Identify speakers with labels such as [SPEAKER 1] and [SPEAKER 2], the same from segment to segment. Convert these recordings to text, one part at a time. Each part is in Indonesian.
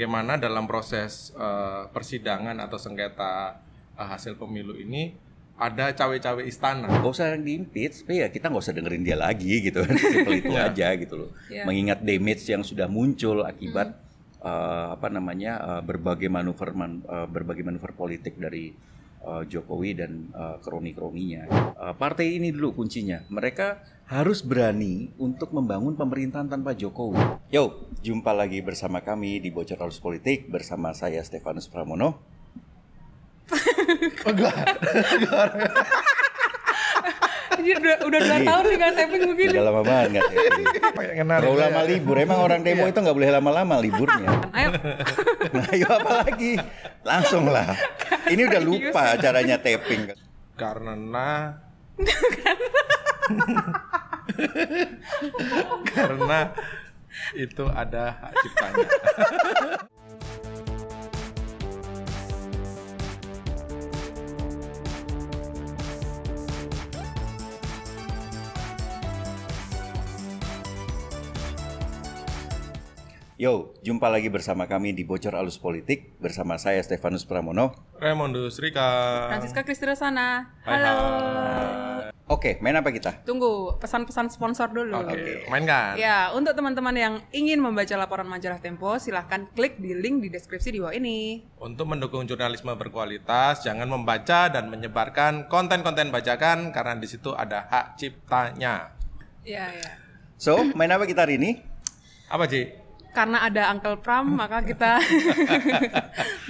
[SPEAKER 1] bagaimana dalam proses uh, persidangan atau sengketa uh, hasil pemilu ini ada cawe-cawe istana.
[SPEAKER 2] Gak usah diimpeach, tapi ya kita nggak usah dengerin dia lagi gitu kan, simple itu yeah. aja gitu loh. Yeah. Mengingat damage yang sudah muncul akibat mm. uh, apa namanya uh, berbagai manuver man, uh, berbagai manuver politik dari uh, Jokowi dan uh, kroni-kroninya. Uh, partai ini dulu kuncinya. Mereka harus berani untuk membangun pemerintahan tanpa Jokowi. Yo, jumpa lagi bersama kami di Bocor Halus Politik bersama saya Stefanus Pramono.
[SPEAKER 3] Anjir, oh, udah, udah 2 tahun nih gak tapping begini Udah
[SPEAKER 2] lama banget gak tapping Gak lama libur, emang orang demo iya. itu gak boleh lama-lama liburnya Ayo
[SPEAKER 1] Nah ayo apa lagi? Langsung lah Ini udah lupa caranya tapping Karena karena itu ada hak ciptanya.
[SPEAKER 2] Yo, jumpa lagi bersama kami di Bocor Alus Politik bersama saya Stefanus Pramono,
[SPEAKER 1] Raymond Srika,
[SPEAKER 4] Francisca Kristirosana. Halo. Hai, hai.
[SPEAKER 2] Oke, okay, main apa kita?
[SPEAKER 4] Tunggu, pesan-pesan sponsor dulu. Oke, okay. main kan? Ya, untuk teman-teman yang ingin membaca laporan majalah Tempo, silahkan klik di link di deskripsi di bawah ini.
[SPEAKER 1] Untuk mendukung jurnalisme berkualitas, jangan membaca dan menyebarkan konten-konten bajakan karena di situ ada hak ciptanya. Iya, iya. So, main apa kita hari ini? Apa, sih?
[SPEAKER 4] karena ada Uncle Pram maka kita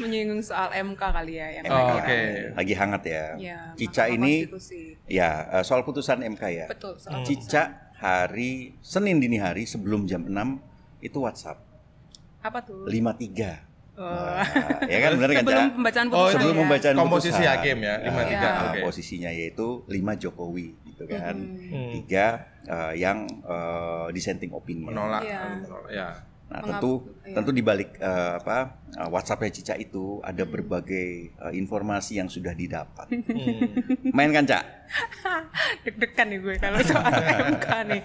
[SPEAKER 4] menyinggung soal MK kali ya yang oh, okay.
[SPEAKER 2] lagi hangat ya. ya Cica ini konstitusi. ya eh, soal putusan MK ya. Betul. Soal hmm. Cica hari Senin dini hari sebelum jam 6 itu WhatsApp. Apa tuh? 53. Oh.
[SPEAKER 3] Nah, ya kan benar kan Sebelum ya? pembacaan putusan. Oh, sebelum ya. pembacaan
[SPEAKER 2] komposisi putusan. hakim ya, 53. Nah, ya. Okay. Posisinya yaitu 5 Jokowi gitu kan. Hmm. 3 hmm. uh, eh, yang uh, dissenting opinion. Menolak. Iya. Ya. Menolak. ya Nah, tentu iya. tentu di balik uh, eh, apa uh, eh, WhatsApp Cica itu ada hmm. berbagai uh, informasi yang sudah didapat.
[SPEAKER 4] Hmm. Main kan, Cak? Deg-degan nih gue kalau soal MK nih.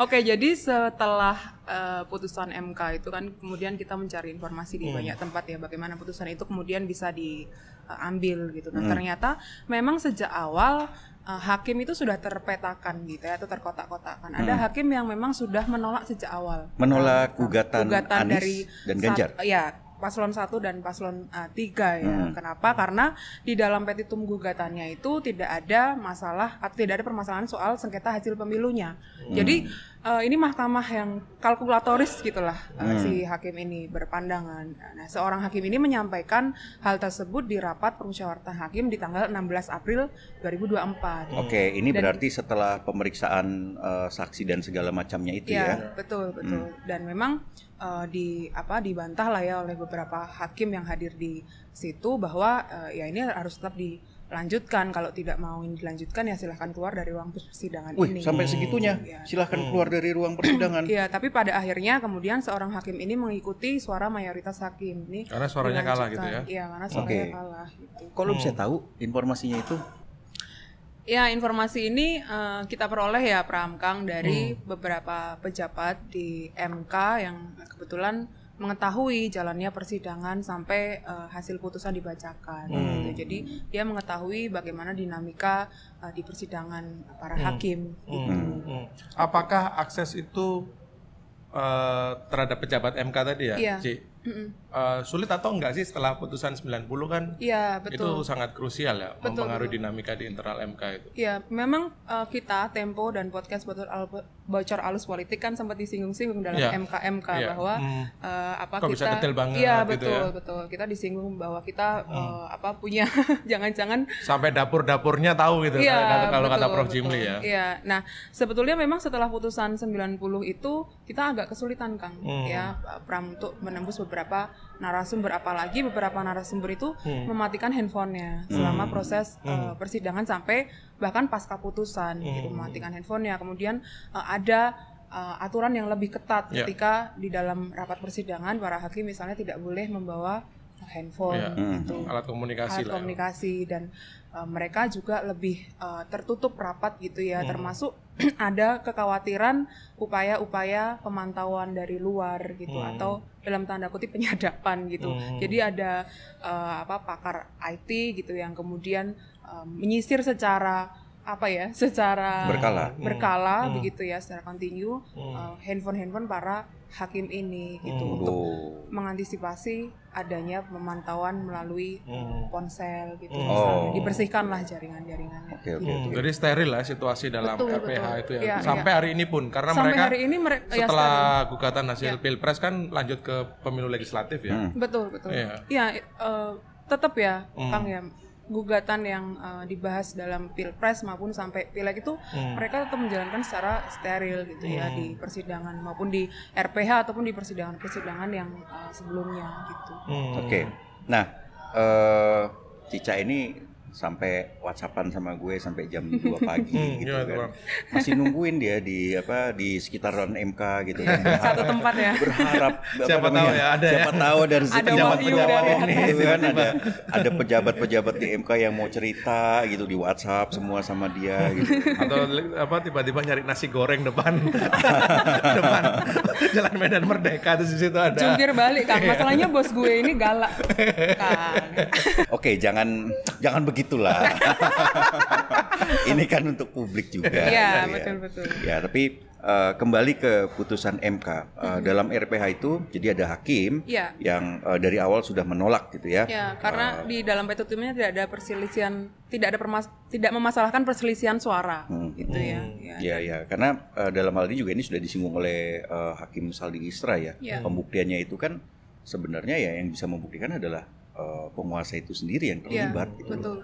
[SPEAKER 4] Oke, jadi setelah uh, putusan MK itu kan kemudian kita mencari informasi di hmm. banyak tempat ya bagaimana putusan itu kemudian bisa diambil eh, uh, gitu. Nah, hmm. ternyata memang sejak awal uh, hakim itu sudah terpetakan gitu ya atau terkotak-kotakan. Hmm. Ada hakim yang memang sudah menolak sejak awal.
[SPEAKER 2] Menolak nah, gugatan, gugatan Anies dari dan Ganjar. Saat,
[SPEAKER 4] ya, paslon 1 dan paslon uh, ya. Hmm. Kenapa? Karena di dalam petitum gugatannya itu tidak ada masalah atau tidak ada permasalahan soal sengketa hasil pemilunya. Hmm. Jadi uh, ini mahkamah yang kalkulatoris gitulah eh, hmm. si hakim ini berpandangan. Nah, seorang hakim ini menyampaikan hal tersebut di rapat permusyawaratan hakim di tanggal 16 April 2024. Oke, okay, ini dan, berarti
[SPEAKER 2] setelah pemeriksaan uh, saksi dan segala macamnya itu ya. ya? betul, hmm. betul. Hmm.
[SPEAKER 4] Dan memang uh, di apa dibantah lah ya oleh beberapa hakim yang hadir di situ bahwa uh, ya ini harus tetap di lanjutkan kalau tidak mau ini dilanjutkan ya silahkan keluar dari ruang persidangan Wih, ini sampai segitunya
[SPEAKER 2] ya. silahkan hmm. keluar dari ruang persidangan Iya
[SPEAKER 4] tapi pada akhirnya kemudian seorang hakim ini mengikuti suara mayoritas hakim ini karena suaranya kalah gitu ya Iya karena suaranya okay. kalah gitu
[SPEAKER 2] kalau hmm. bisa tahu informasinya itu
[SPEAKER 4] Ya informasi ini uh, kita peroleh ya Pramkang dari hmm. beberapa pejabat di MK yang kebetulan mengetahui jalannya persidangan sampai uh, hasil putusan dibacakan hmm. gitu. Jadi dia mengetahui bagaimana dinamika uh, di persidangan para hmm. hakim hmm. gitu.
[SPEAKER 1] Hmm. Hmm. Apakah akses itu uh, terhadap pejabat MK tadi ya, yeah. Ci? Mm -mm uh, sulit atau enggak sih setelah putusan 90 kan?
[SPEAKER 4] Iya, betul. Itu
[SPEAKER 1] sangat krusial ya betul, mempengaruhi betul. dinamika di internal MK itu.
[SPEAKER 4] Iya, memang uh, kita Tempo dan podcast bocor bocor alus politik kan sempat disinggung-singgung dalam iya. MK MK ya. bahwa hmm. uh, apa Kok kita bisa detail banget Iya, betul, gitu ya. betul. Kita disinggung bahwa kita hmm. uh, apa punya jangan-jangan
[SPEAKER 1] sampai dapur-dapurnya tahu gitu ya, kalau betul, kata Prof betul. Jimli ya. Iya.
[SPEAKER 4] Nah, sebetulnya memang setelah putusan 90 itu kita agak kesulitan Kang hmm. ya Pram untuk menembus beberapa narasumber apalagi beberapa narasumber itu hmm. mematikan handphonenya selama hmm. proses hmm. Uh, persidangan sampai bahkan pasca putusan hmm. gitu mematikan handphonenya kemudian uh, ada uh, aturan yang lebih ketat yeah. ketika di dalam rapat persidangan para hakim misalnya tidak boleh membawa handphone yeah. gitu. Hmm. alat
[SPEAKER 1] komunikasi alat lah ya. komunikasi
[SPEAKER 4] dan Eh, mereka juga lebih uh, tertutup rapat gitu ya, hmm. termasuk ada kekhawatiran upaya-upaya pemantauan dari luar gitu hmm. atau dalam tanda kutip penyadapan gitu. Hmm. Jadi ada uh, apa pakar IT gitu yang kemudian uh, menyisir secara apa ya secara berkala hmm. berkala hmm. begitu ya secara kontinu hmm. uh, handphone handphone para hakim ini gitu hmm. untuk mengantisipasi adanya pemantauan melalui hmm. ponsel gitu hmm. misalnya oh. dibersihkanlah jaringan-jaringannya okay, okay, gitu.
[SPEAKER 1] jadi steril lah situasi dalam betul, RPH betul. itu ya, ya sampai ya. hari ini pun karena sampai mereka hari ini mere ya, setelah ya, gugatan hasil ya. pilpres kan lanjut ke pemilu legislatif ya hmm. betul betul ya,
[SPEAKER 4] ya uh, tetap ya hmm. Kang ya gugatan yang uh, dibahas dalam pilpres maupun sampai pileg itu hmm. mereka tetap menjalankan secara steril gitu hmm. ya di hmm. persidangan maupun di RPH ataupun di persidangan-persidangan yang uh, sebelumnya gitu.
[SPEAKER 1] Hmm. Oke. Okay.
[SPEAKER 2] Nah, uh, Cica ini sampai whatsappan sama gue sampai jam dua pagi hmm, gitu ya, kan. Masih nungguin dia di apa di sekitaran MK gitu kan. Satu tempat ya. Berharap siapa tahu ya ada ya. siapa ya. tahu dari ada pejabat pejabat ini gitu kan ada ada pejabat-pejabat di MK yang mau cerita gitu di WhatsApp semua sama dia gitu.
[SPEAKER 1] Atau apa tiba-tiba nyari nasi goreng depan
[SPEAKER 2] depan Jalan Medan Merdeka di situ ada. Jungkir balik kan. Masalahnya bos
[SPEAKER 4] gue ini galak.
[SPEAKER 2] Kan. Oke, jangan jangan begitu begitulah. Ini kan untuk publik juga. Iya, ya. betul betul. Ya, tapi uh, kembali ke putusan MK uh, eh, mm-hmm. dalam RPH itu jadi ada hakim yeah. yang uh, dari awal sudah menolak gitu ya. Yeah, karena uh,
[SPEAKER 4] di dalam petitumnya tidak ada perselisian, tidak ada permas tidak memasalahkan perselisihan suara hmm, gitu
[SPEAKER 2] ya. Hmm. Iya ya, ya karena uh, dalam hal ini juga ini sudah disinggung oleh uh, Hakim Saldi Isra ya. Yeah. Pembuktiannya itu kan sebenarnya ya yang bisa membuktikan adalah uh, penguasa itu sendiri yang terlibat. Yeah, gitu. Betul.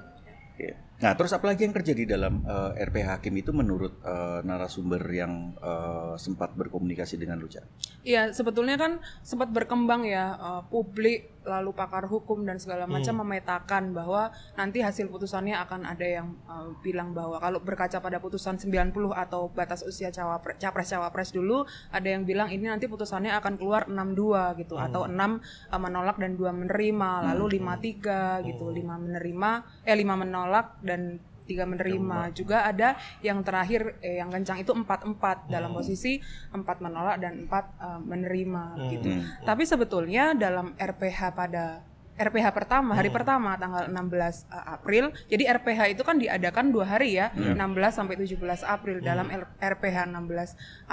[SPEAKER 2] Yeah. Nah, terus apalagi yang terjadi dalam uh, eh, RP Hakim itu menurut uh, narasumber yang uh, sempat berkomunikasi dengan Luca?
[SPEAKER 4] Iya, sebetulnya kan sempat berkembang ya uh, publik lalu pakar hukum dan segala hmm. macam hmm. memetakan bahwa nanti hasil putusannya akan ada yang uh, bilang bahwa kalau berkaca pada putusan 90 atau batas usia cawapres capres-cawapres dulu ada yang bilang ini nanti putusannya akan keluar 62 gitu hmm. atau 6 uh, menolak dan 2 menerima, lalu 53 hmm. gitu, 5 hmm. menerima eh 5 menolak dan tiga menerima juga ada yang terakhir eh, yang kencang itu empat empat hmm. dalam posisi empat menolak dan empat uh, menerima hmm. gitu hmm. tapi sebetulnya dalam RPH pada RPH pertama hari hmm. pertama tanggal 16 uh, eh, April. Jadi RPH itu kan diadakan dua hari ya, hmm. Ya. 16 sampai 17 April. Hmm. Dalam RPH 16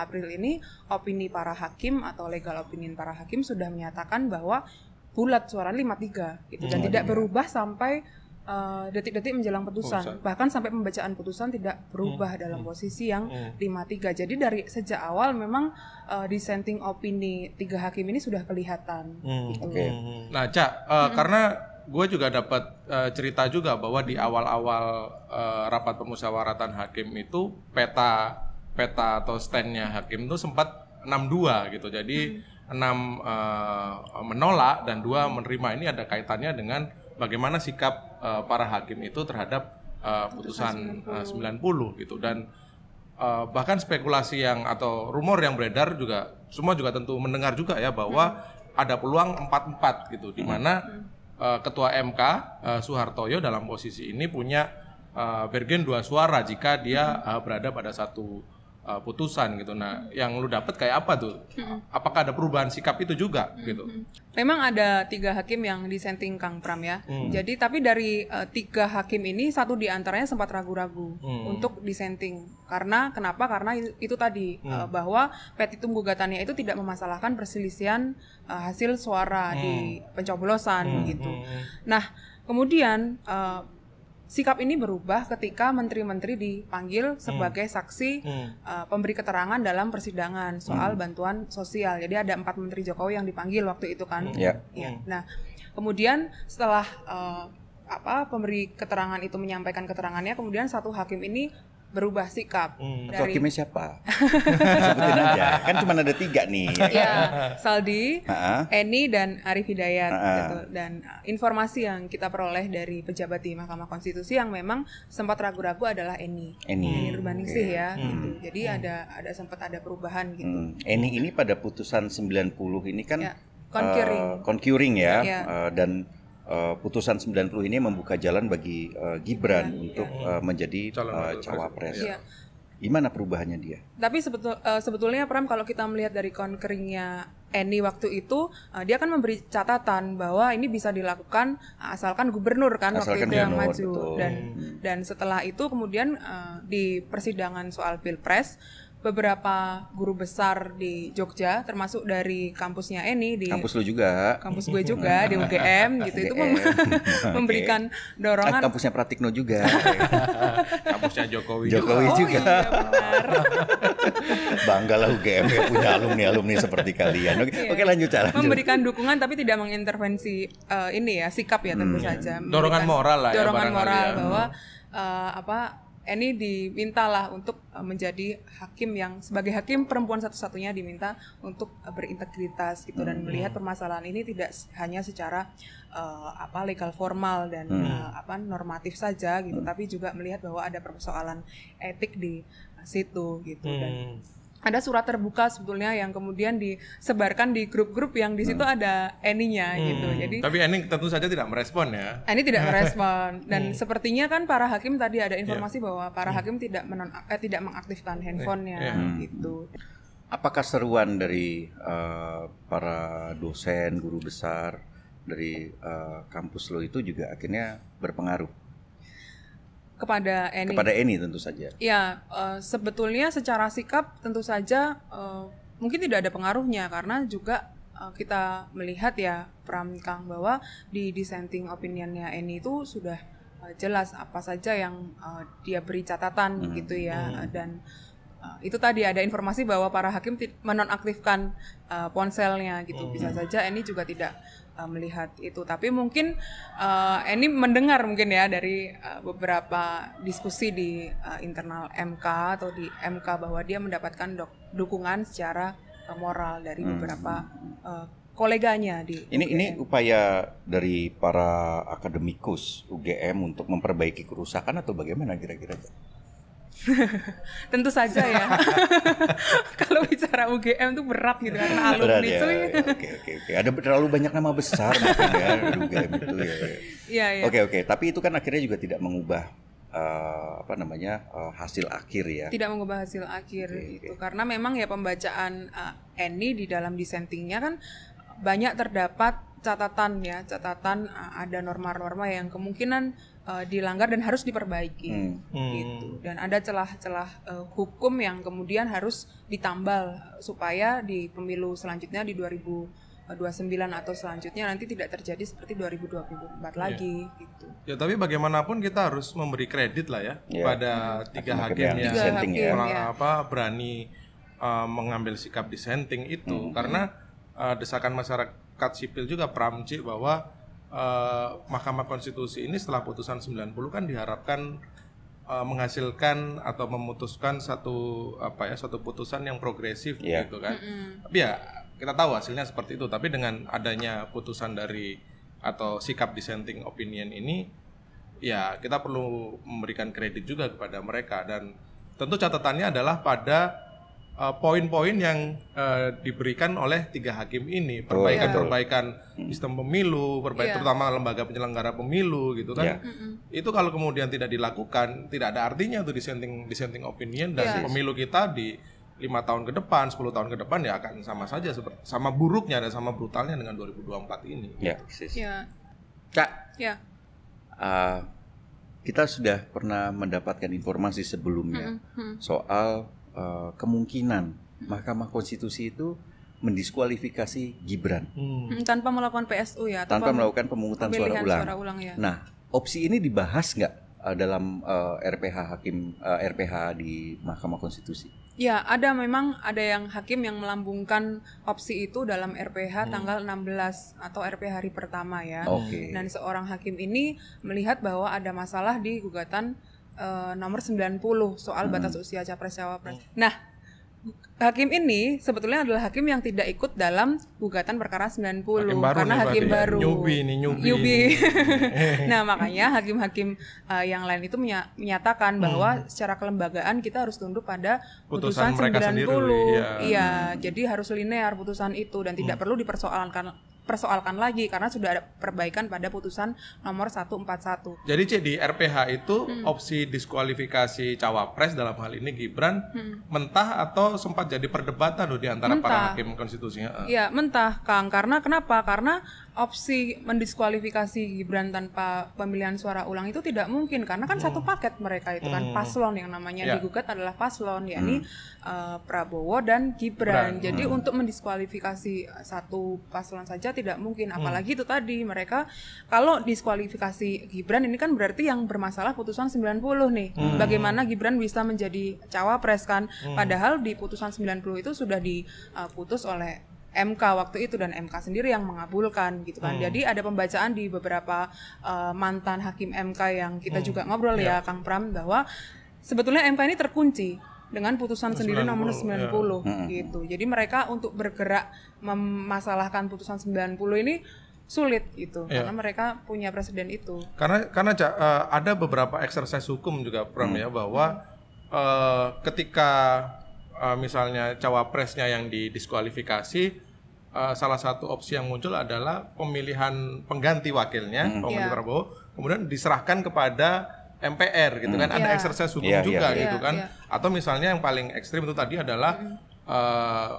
[SPEAKER 4] April ini opini para hakim atau legal opinion para hakim sudah menyatakan bahwa bulat suara 53 gitu dan hmm. tidak berubah sampai Eh, detik-detik uh, menjelang putusan, putusan, oh, bahkan sampai pembacaan putusan tidak berubah hmm. dalam hmm. posisi yang hmm. lima hmm. tiga. Jadi dari sejak awal memang uh, dissenting opini tiga hakim ini sudah kelihatan.
[SPEAKER 3] Hmm. Gitu. Okay.
[SPEAKER 1] Hmm, nah, cak, uh, eh, hmm. karena gue juga dapat uh, cerita juga bahwa di awal-awal uh, rapat pemusyawaratan hakim itu peta peta atau standnya hakim itu sempat dua gitu. Jadi hmm. 6 uh, menolak dan dua menerima ini ada kaitannya dengan bagaimana sikap uh, para hakim itu terhadap uh, putusan eh, uh, 90 gitu dan uh, bahkan spekulasi yang atau rumor yang beredar juga semua juga tentu mendengar juga ya bahwa hmm. ada peluang 44 gitu hmm. di mana uh, ketua MK uh, Soehartoyo dalam posisi ini punya uh, bergen dua suara jika dia hmm. uh, berada pada satu uh, putusan gitu. Nah, yang lu dapet kayak apa tuh? Hmm. Apakah ada perubahan sikap itu juga hmm. gitu?
[SPEAKER 4] Memang ada tiga hakim yang disenting Kang Pram ya. Hmm. Jadi tapi dari uh, tiga hakim ini satu diantaranya sempat ragu-ragu hmm. untuk disenting karena kenapa? Karena itu, itu tadi hmm. uh, bahwa petitum gugatannya itu tidak memasalahkan perselisihan uh, hasil suara hmm. di pencoblosan hmm. gitu. Hmm. Nah, kemudian uh, Sikap ini berubah ketika menteri-menteri dipanggil hmm. sebagai hmm. saksi hmm. Uh, pemberi keterangan dalam persidangan soal hmm. bantuan sosial. Jadi ada empat menteri Jokowi yang dipanggil waktu itu kan. Hmm. Ya. Ya. Nah, kemudian setelah uh, apa pemberi keterangan itu menyampaikan keterangannya, kemudian satu hakim ini berubah sikap. Hmm. Dari... Hakimnya
[SPEAKER 2] siapa? Sebutin aja. Kan cuma ada tiga nih. Ya,
[SPEAKER 4] Saldi, uh-huh. Eni dan Arif Hidayat. Uh-huh. Gitu. Dan uh, informasi yang kita peroleh dari pejabat di Mahkamah Konstitusi yang memang sempat ragu-ragu adalah Eni.
[SPEAKER 2] Eni. Eni Nurbaningsih okay. ya. Gitu. Hmm. Gitu.
[SPEAKER 4] Jadi hmm. ada ada sempat ada perubahan gitu.
[SPEAKER 2] Hmm. Eni ini pada putusan 90 ini kan ya.
[SPEAKER 4] concurring Uh,
[SPEAKER 2] concuring ya. ya. Uh, dan uh, putusan 90 ini membuka jalan bagi uh, Gibran ya, untuk ya. Uh, menjadi uh, cawapres. Ya. Gimana perubahannya dia?
[SPEAKER 4] Tapi sebetul, uh, sebetulnya Pram kalau kita melihat dari konkeringnya Eni waktu itu uh, dia kan memberi catatan bahwa ini bisa dilakukan asalkan gubernur kan asalkan waktu itu yang maju dan hmm. dan setelah itu kemudian uh, di persidangan soal pilpres beberapa guru besar di Jogja termasuk dari kampusnya Eni di kampus
[SPEAKER 2] lu juga kampus gue juga di UGM gitu UGM. itu mem
[SPEAKER 4] memberikan dorongan eh, kampusnya
[SPEAKER 2] Pratikno juga
[SPEAKER 1] kampusnya Jokowi Jokowi
[SPEAKER 2] juga, juga. Oh, iya, bangga lah UGM ya punya alumni alumni seperti kalian oke yeah. Iya. lanjut cara memberikan
[SPEAKER 4] dukungan tapi tidak mengintervensi uh, ini ya sikap ya tentu hmm. saja dorongan moral lah ya, dorongan moral ya. bahwa uh, apa Eni dimintalah untuk e, menjadi hakim yang sebagai hakim perempuan satu-satunya diminta untuk e, berintegritas gitu hmm. dan melihat permasalahan ini tidak hanya secara uh, apa legal formal dan hmm. uh, apa normatif saja gitu, hmm. tapi juga melihat bahwa ada persoalan etik di situ gitu hmm. dan ada surat terbuka sebetulnya yang kemudian disebarkan di grup-grup yang di situ hmm. ada Eninya hmm. gitu. Jadi Tapi
[SPEAKER 1] Eni tentu saja tidak merespon ya. Eni tidak merespon
[SPEAKER 4] dan hmm. sepertinya kan para hakim tadi ada iya. informasi yeah. bahwa para hmm. hakim tidak menon eh, tidak mengaktifkan eh, handphonenya yeah. Hmm.
[SPEAKER 1] yeah. gitu.
[SPEAKER 2] Apakah seruan dari uh, para dosen, guru besar dari uh, kampus lo itu juga akhirnya berpengaruh
[SPEAKER 4] kepada Eni. Kepada
[SPEAKER 2] Eni tentu saja.
[SPEAKER 4] Ya, uh, sebetulnya secara sikap tentu saja uh, mungkin tidak ada pengaruhnya karena juga eh, kita melihat ya Pram Kang bahwa di dissenting opinionnya Eni itu sudah jelas apa saja yang dia beri catatan hmm. gitu ya hmm. dan itu tadi ada informasi bahwa para hakim menonaktifkan ponselnya gitu hmm, bisa hmm. saja Eni juga tidak uh, melihat itu tapi mungkin uh, eh, ini mendengar mungkin ya dari uh, beberapa diskusi di uh, internal MK atau di MK bahwa dia mendapatkan dok dukungan secara uh, moral dari hmm. beberapa uh, koleganya di ini UGM. ini
[SPEAKER 2] upaya dari para akademikus UGM untuk memperbaiki kerusakan atau bagaimana kira-kira
[SPEAKER 4] Tentu saja ya. Kalau bicara UGM tuh berat gitu karena alumni itu. Ya. Ya. Oke
[SPEAKER 2] oke Ada terlalu banyak nama besar mungkin ya UGM itu ya. Ya, iya, iya. Oke oke. Tapi itu kan akhirnya juga tidak mengubah uh, apa namanya uh, hasil akhir ya
[SPEAKER 4] tidak mengubah hasil akhir okay, itu okay. karena memang ya pembacaan uh, eh, Eni di dalam dissentingnya kan banyak terdapat catatan ya catatan uh, ada norma-norma yang kemungkinan uh, dilanggar dan harus diperbaiki hmm.
[SPEAKER 3] gitu hmm.
[SPEAKER 4] dan ada celah-celah uh, hukum yang kemudian harus ditambal supaya di pemilu selanjutnya di 2029 atau selanjutnya nanti tidak terjadi seperti 2024 yeah. Iya. lagi gitu.
[SPEAKER 1] Ya tapi bagaimanapun kita harus memberi kredit lah ya yeah. pada yeah. tiga hakim yang tiga hakim, ya. apa berani uh, mengambil sikap dissenting itu hmm. karena uh, desakan masyarakat sipil juga pramci bahwa Eh, Mahkamah Konstitusi ini setelah putusan 90 kan diharapkan eh, menghasilkan atau memutuskan satu apa ya satu putusan yang progresif yeah. gitu kan. Mm -hmm. Tapi ya kita tahu hasilnya seperti itu tapi dengan adanya putusan dari atau sikap dissenting opinion ini ya kita perlu memberikan kredit juga kepada mereka dan tentu catatannya adalah pada Eh, poin-poin yang uh, diberikan oleh tiga hakim ini perbaikan-perbaikan perbaikan sistem pemilu, perbaikan yeah. terutama lembaga penyelenggara pemilu gitu kan.
[SPEAKER 3] Yeah.
[SPEAKER 1] Itu kalau kemudian tidak dilakukan, tidak ada artinya tuh dissenting dissenting opinion dan yeah. pemilu kita di lima tahun ke depan, 10 tahun ke depan ya akan sama saja sama buruknya dan sama brutalnya dengan 2024 ini. Ya, yeah. empat Yeah. Kak.
[SPEAKER 3] Ya.
[SPEAKER 2] Uh, kita sudah pernah mendapatkan informasi sebelumnya mm-hmm. soal uh, kemungkinan hmm. Mahkamah Konstitusi itu mendiskualifikasi Gibran
[SPEAKER 4] hmm. hmm tanpa melakukan PSU ya tanpa melakukan
[SPEAKER 2] pemungutan suara ulang. Suara ulang ya. Nah, opsi ini dibahas nggak uh, dalam uh, eh, RPH hakim uh, RPH di Mahkamah Konstitusi?
[SPEAKER 4] Ya, ada memang ada yang hakim yang melambungkan opsi itu dalam RPH hmm. tanggal 16 atau RPH hari pertama ya. Okay. Dan seorang hakim ini melihat bahwa ada masalah di gugatan uh, nomor 90 soal hmm. batas usia capres cawapres. Hmm. Nah, hakim ini sebetulnya adalah hakim yang tidak ikut dalam gugatan perkara 90 hakim karena hakim baru. Ya.
[SPEAKER 1] Nyubi ini nyubi. nyubi.
[SPEAKER 4] nah, makanya hakim-hakim uh, yang lain itu menyatakan hmm. bahwa hmm. secara kelembagaan kita harus tunduk pada putusan, putusan 90. Iya, ya. Iya, hmm. jadi harus linear putusan itu dan tidak hmm. perlu dipersoalkan dipersoalkan lagi karena sudah ada perbaikan pada putusan nomor 141.
[SPEAKER 1] Jadi C di RPH itu hmm. opsi diskualifikasi cawapres dalam hal ini Gibran hmm. mentah atau sempat jadi perdebatan loh di antara para hakim konstitusinya. Iya,
[SPEAKER 4] mentah Kang. Karena kenapa? Karena opsi mendiskualifikasi Gibran tanpa pemilihan suara ulang itu tidak mungkin karena kan hmm. satu paket mereka itu kan hmm. paslon yang namanya yeah. digugat adalah paslon yakni hmm. uh, Prabowo dan Gibran. Brand. Jadi hmm. untuk mendiskualifikasi satu paslon saja tidak mungkin hmm. apalagi hmm. itu tadi mereka kalau diskualifikasi Gibran ini kan berarti yang bermasalah putusan 90 nih. Hmm. Bagaimana Gibran bisa menjadi cawapres kan hmm. padahal di putusan 90 itu sudah diputus eh, oleh MK waktu itu dan MK sendiri yang mengabulkan gitu kan. Hmm. Jadi ada pembacaan di beberapa uh, mantan hakim MK yang kita hmm. juga ngobrol yeah. ya iya. Kang Pram bahwa sebetulnya MK ini terkunci dengan putusan 90, sendiri nomor 90 yeah. Iya. Hmm. gitu. Jadi mereka untuk bergerak memasalahkan putusan 90 ini sulit gitu yeah. karena mereka punya presiden itu.
[SPEAKER 1] Karena karena uh, ada beberapa eksersis hukum juga Pram hmm. ya bahwa hmm. uh, ketika uh, misalnya cawapresnya yang didiskualifikasi, uh, eh, salah satu opsi yang muncul adalah pemilihan pengganti wakilnya, hmm. pemilih iya. yeah. Prabowo, kemudian diserahkan kepada MPR gitu hmm. kan, ada yeah. Iya. hukum yeah, juga yeah, iya. gitu kan, yeah. atau misalnya yang paling ekstrim itu tadi adalah hmm. uh,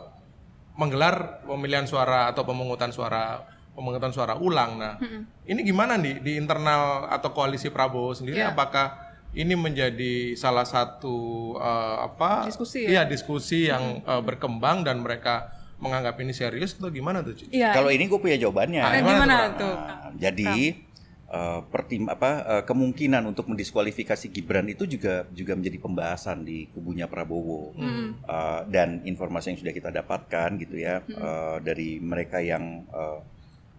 [SPEAKER 1] menggelar pemilihan suara atau pemungutan suara pemungutan suara ulang. Nah, hmm. ini gimana nih di internal atau koalisi Prabowo sendiri? Yeah. Apakah ini menjadi salah satu uh, apa diskusi ya, ya diskusi yang uh, berkembang dan mereka menganggap ini serius atau gimana tuh Cici? Ya. Kalau ini gue punya jawabannya. Nah, gimana, gimana
[SPEAKER 4] tuh? tuh? Nah,
[SPEAKER 3] jadi
[SPEAKER 2] uh, pertim apa uh, kemungkinan untuk mendiskualifikasi Gibran itu juga juga menjadi pembahasan di kubunya Prabowo hmm. uh, dan informasi yang sudah kita dapatkan gitu ya hmm. uh, dari mereka yang uh,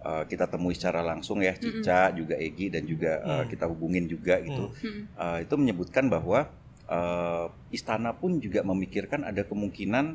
[SPEAKER 2] Eh, kita temui secara langsung ya Cica mm -hmm. juga Egi dan juga uh, kita hubungin juga gitu mm. uh, itu menyebutkan bahwa uh, istana pun juga memikirkan ada kemungkinan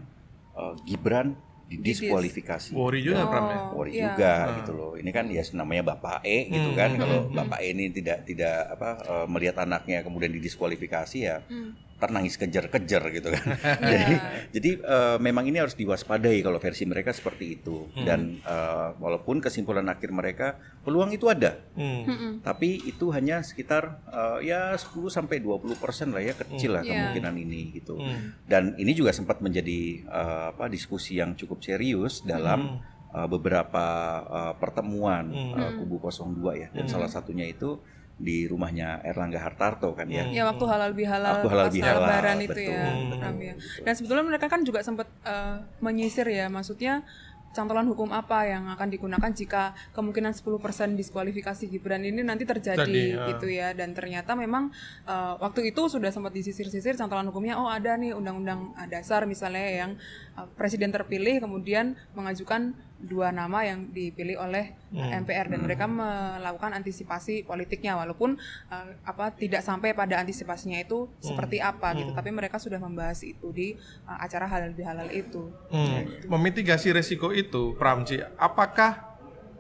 [SPEAKER 2] uh, Gibran didiskualifikasi. Worry juga ya? oh, Worry iya. yeah. juga ah. gitu loh. Ini kan ya namanya Bapak E gitu mm. kan. Kalau Bapak E ini tidak tidak apa uh, melihat anaknya kemudian didiskualifikasi ya mm ntar nangis kejar-kejar gitu kan. jadi iya. jadi uh, memang ini harus diwaspadai kalau versi mereka seperti itu hmm. dan uh, walaupun kesimpulan akhir mereka peluang itu ada. Hmm. hmm. Tapi itu hanya sekitar uh, ya 10 sampai 20% lah ya kecil hmm. lah iya. kemungkinan yeah. ini gitu. Hmm. Dan ini juga sempat menjadi uh, apa diskusi yang cukup serius dalam hmm. uh, beberapa uh, pertemuan hmm. uh, kubu 02 ya dan hmm. salah satunya itu di rumahnya Erlangga Hartarto kan ya. Hmm. Ya
[SPEAKER 4] waktu halal bihalal waktu halal bihalal lebaran itu betul, ya. Betul, Dan sebetulnya mereka kan juga sempat uh, menyisir ya maksudnya cantolan hukum apa yang akan digunakan jika kemungkinan 10% diskualifikasi Gibran ini nanti terjadi Tadi, uh. Ah. gitu ya dan ternyata memang uh, waktu itu sudah sempat disisir-sisir cantolan hukumnya oh ada nih undang-undang dasar misalnya yang uh, presiden terpilih kemudian mengajukan dua nama yang dipilih oleh hmm. MPR dan hmm. mereka melakukan antisipasi politiknya walaupun uh, apa tidak sampai pada antisipasinya itu hmm. seperti apa gitu, hmm. gitu tapi mereka sudah membahas itu di uh, acara halal bihalal itu.
[SPEAKER 1] Hmm. Gitu. Memitigasi resiko itu Pramji apakah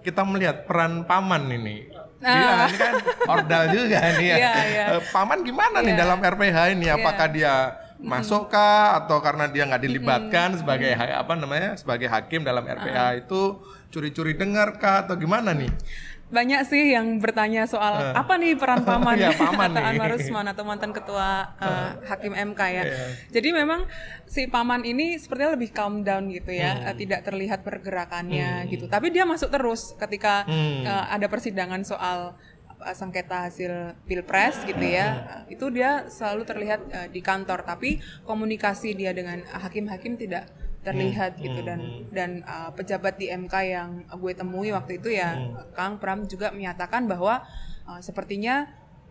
[SPEAKER 1] kita melihat peran paman ini
[SPEAKER 4] Nah. Dia kan ordal juga nih ya. Yeah, iya, iya. yeah.
[SPEAKER 1] Paman gimana yeah. nih iya. dalam RPH ini? Apakah dia masuk kah atau karena dia nggak dilibatkan hmm sebagai apa namanya sebagai hakim dalam RPA ah. itu curi-curi dengar kah atau gimana nih?
[SPEAKER 4] Banyak sih yang bertanya soal uh. apa nih peran paman, ya, paman atau Anwar Usman atau mantan ketua uh. hakim MK ya. Yeah. Jadi memang si paman ini sepertinya lebih calm down gitu ya, hmm. Eh, tidak terlihat pergerakannya hmm. gitu. Tapi dia masuk terus ketika hmm. uh, ada persidangan soal Eh, sengketa hasil pilpres gitu ya iya. eh, itu dia selalu terlihat uh, di kantor tapi komunikasi dia dengan hakim-hakim tidak terlihat hmm, gitu dan hmm, hmm. dan uh, pejabat di MK yang gue temui waktu itu ya hmm. Kang Pram juga menyatakan bahwa uh, sepertinya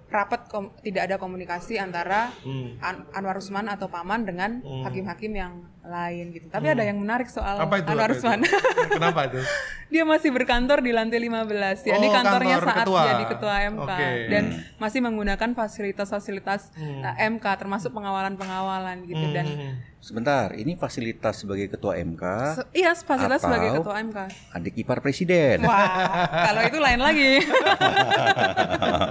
[SPEAKER 4] rapat kom, tidak ada komunikasi antara hmm. An Anwar Usman atau paman dengan hmm. hakim-hakim hmm. yang lain gitu. Tapi hmm. ada yang menarik soal apa itu, Anwar apa Usman.
[SPEAKER 1] Kenapa itu?
[SPEAKER 4] dia masih berkantor di lantai 15. Ya, oh, di kantornya kantor saat ketua. jadi ketua MK okay. dan hmm. masih menggunakan fasilitas-fasilitas hmm. Eh, MK termasuk pengawalan-pengawalan gitu hmm. dan
[SPEAKER 2] Sebentar, ini fasilitas sebagai ketua MK. Se
[SPEAKER 4] iya, fasilitas sebagai ketua MK.
[SPEAKER 2] Adik ipar presiden.
[SPEAKER 3] Wah,
[SPEAKER 4] kalau itu lain lagi.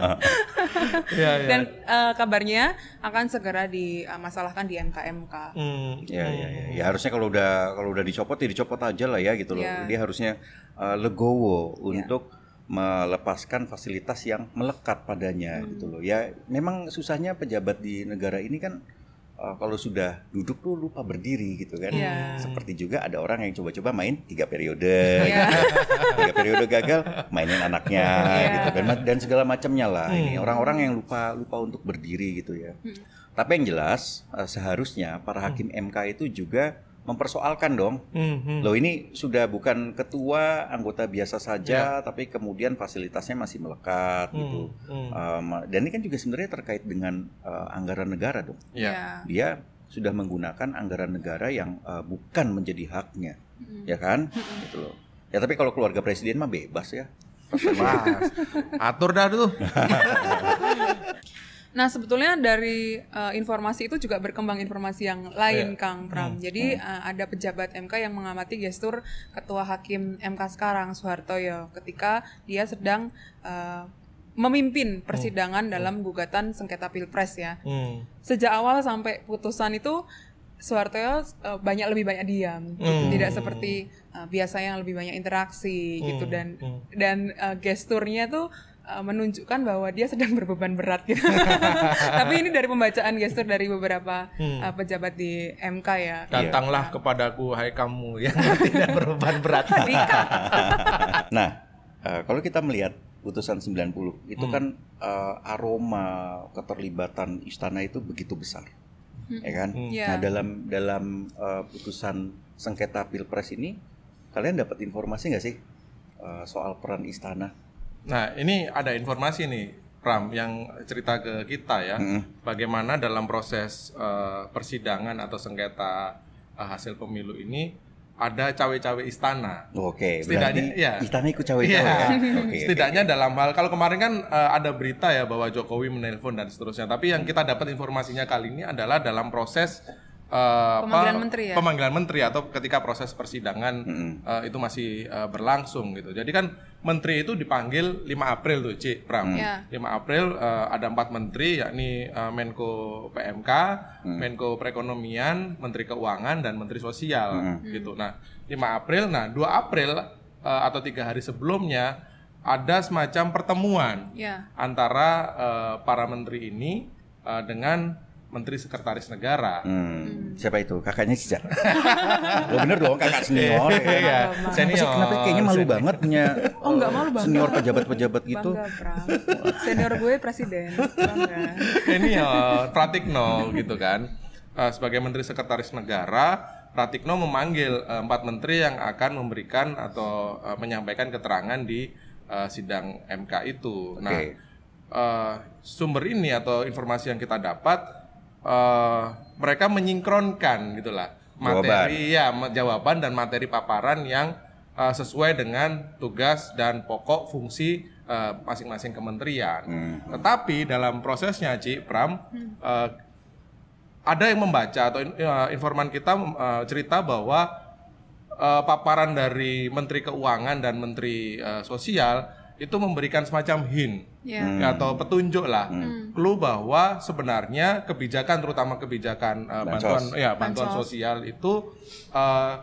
[SPEAKER 4] yeah, yeah. dan uh, kabarnya akan segera dimasalahkan di MKMK. Mm, hmm,
[SPEAKER 2] gitu. ya, ya, ya, ya harusnya kalau udah kalau udah dicopot ya dicopot aja lah ya gitu loh. Yeah. Dia harusnya uh, legowo iya. untuk melepaskan fasilitas yang melekat padanya hmm. gitu loh. Ya memang susahnya pejabat di negara ini kan uh, kalau sudah duduk tuh lupa berdiri gitu kan. Yeah. Seperti juga ada orang yang coba-coba main tiga periode, yeah. gitu. tiga periode gagal mainin anaknya yeah. gitu kan dan segala macamnya lah. Hmm. Ini orang-orang yang lupa lupa untuk berdiri gitu ya. Hmm. Tapi yang jelas uh, seharusnya para hakim hmm. MK itu juga mempersoalkan dong.
[SPEAKER 3] Mm-hmm. Loh
[SPEAKER 2] ini sudah bukan ketua anggota biasa saja, yeah. tapi kemudian fasilitasnya masih melekat mm-hmm. gitu. mm Um, dan ini kan juga sebenarnya terkait dengan uh, anggaran negara dong. Yeah. Iya. Dia sudah menggunakan anggaran negara yang uh, bukan menjadi haknya, mm ya kan? Mhm. Gitu loh. Ya tapi kalau keluarga presiden mah bebas ya. Bebas.
[SPEAKER 1] Atur dah tuh.
[SPEAKER 4] Nah, sebetulnya dari uh, informasi itu juga berkembang informasi yang lain, yeah. Kang Pram. Hmm. Jadi hmm. Uh, ada pejabat MK yang mengamati gestur Ketua Hakim MK sekarang Soeharto Soehartoyo ya. ketika dia sedang uh, memimpin hmm. persidangan hmm. dalam gugatan sengketa pilpres ya. Hmm. Sejak awal sampai putusan itu Soeharto uh, banyak lebih banyak diam, gitu. Hmm. tidak seperti uh, biasa yang lebih banyak interaksi gitu. hmm. gitu dan hmm. dan uh, gesturnya tuh Eh, menunjukkan bahwa dia sedang berbeban berat gitu. Tapi ini dari pembacaan gestur dari beberapa hmm. uh, pejabat di MK ya. Datanglah
[SPEAKER 1] ya. kepadaku hai kamu yang tidak berbeban berat. Iya.
[SPEAKER 2] nah, uh, kalau kita melihat putusan 90 itu hmm. kan uh, aroma keterlibatan istana itu begitu besar.
[SPEAKER 3] Hmm. Ya kan? Hmm. Iya. Nah, dalam
[SPEAKER 2] dalam uh, putusan sengketa Pilpres ini kalian dapat informasi nggak sih soal peran istana?
[SPEAKER 1] Nah, ini ada informasi nih, Pram, yang cerita ke kita ya, hmm. bagaimana dalam proses uh, persidangan atau sengketa uh, hasil pemilu ini ada cawe-cawe istana. Oke, setidaknya ya.
[SPEAKER 2] Istana ikut cawe-cawe. Ya. ya. okay,
[SPEAKER 1] setidaknya okay. dalam hal kalau kemarin kan uh, ada berita ya bahwa Jokowi menelpon dan seterusnya. Tapi yang kita dapat informasinya kali ini adalah dalam proses uh, pemanggilan apa, menteri ya. Pemanggilan menteri atau ketika proses persidangan -hmm. uh, itu masih uh, berlangsung gitu. Jadi kan menteri itu dipanggil 5 April tuh Cik Pram. Hmm. Yeah. 5 April uh, ada empat menteri yakni uh, Menko PMK, hmm. Menko Perekonomian, Menteri Keuangan dan Menteri Sosial hmm. hmm. gitu. Nah, 5 April nah 2 April uh, atau tiga hari sebelumnya ada semacam pertemuan yeah. antara uh, para menteri ini uh, dengan Menteri Sekretaris Negara.
[SPEAKER 3] Hmm.
[SPEAKER 2] Siapa itu? Kakaknya Cicar.
[SPEAKER 1] oh bener dong kakak senior. Iya. ya. senior. kenapa kayaknya malu
[SPEAKER 2] senior. banget punya
[SPEAKER 4] Oh enggak malu eh, banget. Senior
[SPEAKER 2] pejabat-pejabat
[SPEAKER 1] gitu. Bangga,
[SPEAKER 4] senior gue presiden. Bangga.
[SPEAKER 1] ya Pratikno gitu kan. Uh, sebagai Menteri Sekretaris Negara, Pratikno memanggil uh, empat menteri yang akan memberikan atau uh, menyampaikan keterangan di uh, sidang MK itu. Okay. Nah, uh, sumber ini atau informasi yang kita dapat Eh, mereka menyinkronkan gitulah materi jawaban. ya jawaban dan materi paparan yang uh, sesuai dengan tugas dan pokok fungsi masing eh, masing-masing kementerian. Hmm. Tetapi dalam prosesnya cik Pram hmm. uh, ada yang membaca atau uh, informan kita uh, cerita bahwa uh, paparan dari Menteri Keuangan dan Menteri uh, Sosial itu memberikan semacam hint yeah. Hmm. atau petunjuk lah hmm. hmm. clue bahwa sebenarnya kebijakan terutama kebijakan uh, bantuan ya bantuan sosial itu uh,